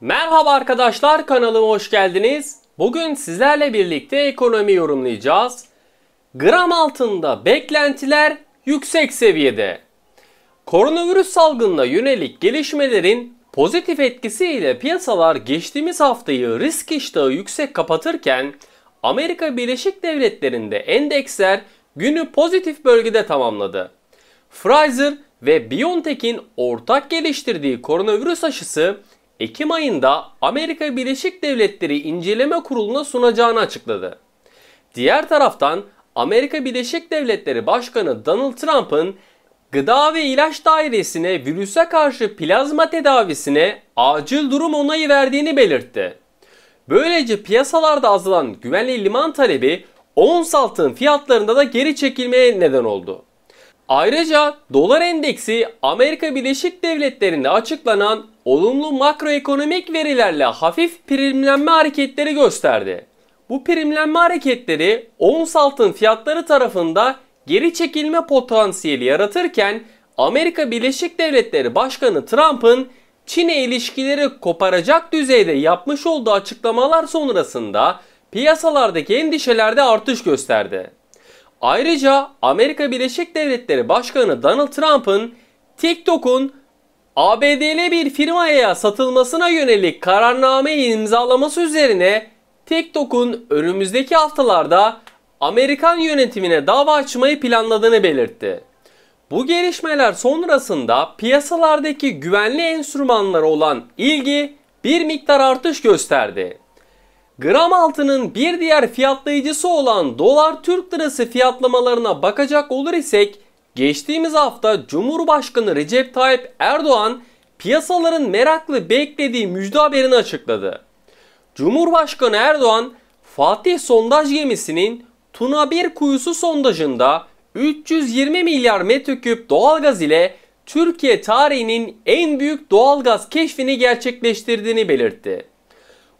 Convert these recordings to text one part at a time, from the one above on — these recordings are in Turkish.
Merhaba arkadaşlar kanalıma hoş geldiniz. Bugün sizlerle birlikte ekonomi yorumlayacağız. Gram altında beklentiler yüksek seviyede. Koronavirüs salgınına yönelik gelişmelerin pozitif etkisiyle piyasalar geçtiğimiz haftayı risk iştahı yüksek kapatırken Amerika Birleşik Devletleri'nde endeksler günü pozitif bölgede tamamladı. Pfizer ve BioNTech'in ortak geliştirdiği koronavirüs aşısı Ekim ayında Amerika Birleşik Devletleri İnceleme Kurulu'na sunacağını açıkladı. Diğer taraftan Amerika Birleşik Devletleri Başkanı Donald Trump'ın Gıda ve İlaç Dairesi'ne virüse karşı plazma tedavisine acil durum onayı verdiğini belirtti. Böylece piyasalarda azalan güvenli liman talebi ons altın fiyatlarında da geri çekilmeye neden oldu. Ayrıca dolar endeksi Amerika Birleşik Devletleri'nde açıklanan olumlu makroekonomik verilerle hafif primlenme hareketleri gösterdi. Bu primlenme hareketleri ons altın fiyatları tarafında geri çekilme potansiyeli yaratırken Amerika Birleşik Devletleri Başkanı Trump'ın Çin'e ilişkileri koparacak düzeyde yapmış olduğu açıklamalar sonrasında piyasalardaki endişelerde artış gösterdi. Ayrıca Amerika Birleşik Devletleri Başkanı Donald Trump'ın TikTok'un ABD'li bir firmaya satılmasına yönelik kararnameyi imzalaması üzerine TikTok'un önümüzdeki haftalarda Amerikan yönetimine dava açmayı planladığını belirtti. Bu gelişmeler sonrasında piyasalardaki güvenli enstrümanlara olan ilgi bir miktar artış gösterdi. Gram altının bir diğer fiyatlayıcısı olan dolar Türk lirası fiyatlamalarına bakacak olur isek Geçtiğimiz hafta Cumhurbaşkanı Recep Tayyip Erdoğan piyasaların meraklı beklediği müjde haberini açıkladı. Cumhurbaşkanı Erdoğan Fatih sondaj gemisinin Tuna 1 kuyusu sondajında 320 milyar metreküp doğalgaz ile Türkiye tarihinin en büyük doğalgaz keşfini gerçekleştirdiğini belirtti.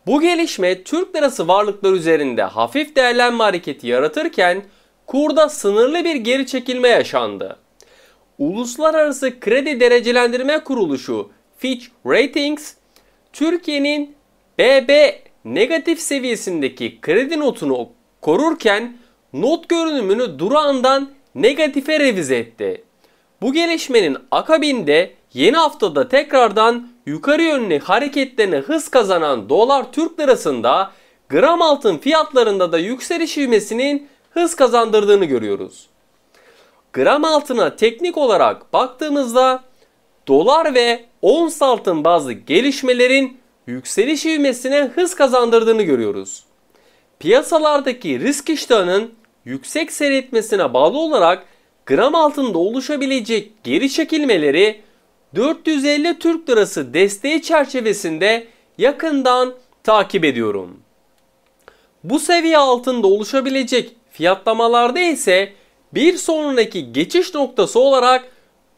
Bu gelişme Türk lirası varlıklar üzerinde hafif değerlenme hareketi yaratırken kurda sınırlı bir geri çekilme yaşandı. Uluslararası Kredi Derecelendirme Kuruluşu Fitch Ratings, Türkiye'nin BB negatif seviyesindeki kredi notunu korurken not görünümünü durağından negatife revize etti. Bu gelişmenin akabinde yeni haftada tekrardan yukarı yönlü hareketlerine hız kazanan dolar Türk lirasında gram altın fiyatlarında da yükseliş ivmesinin hız kazandırdığını görüyoruz. Gram altına teknik olarak baktığımızda dolar ve ons altın bazı gelişmelerin yükseliş ivmesine hız kazandırdığını görüyoruz. Piyasalardaki risk iştahının yüksek seyretmesine bağlı olarak gram altında oluşabilecek geri çekilmeleri 450 Türk Lirası desteği çerçevesinde yakından takip ediyorum. Bu seviye altında oluşabilecek Fiyatlamalarda ise bir sonraki geçiş noktası olarak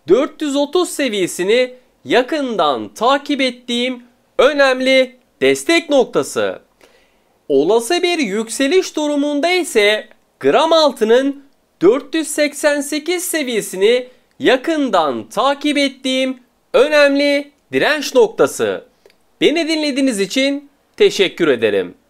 430 seviyesini yakından takip ettiğim önemli destek noktası. Olası bir yükseliş durumunda ise gram altının 488 seviyesini yakından takip ettiğim önemli direnç noktası. Beni dinlediğiniz için teşekkür ederim.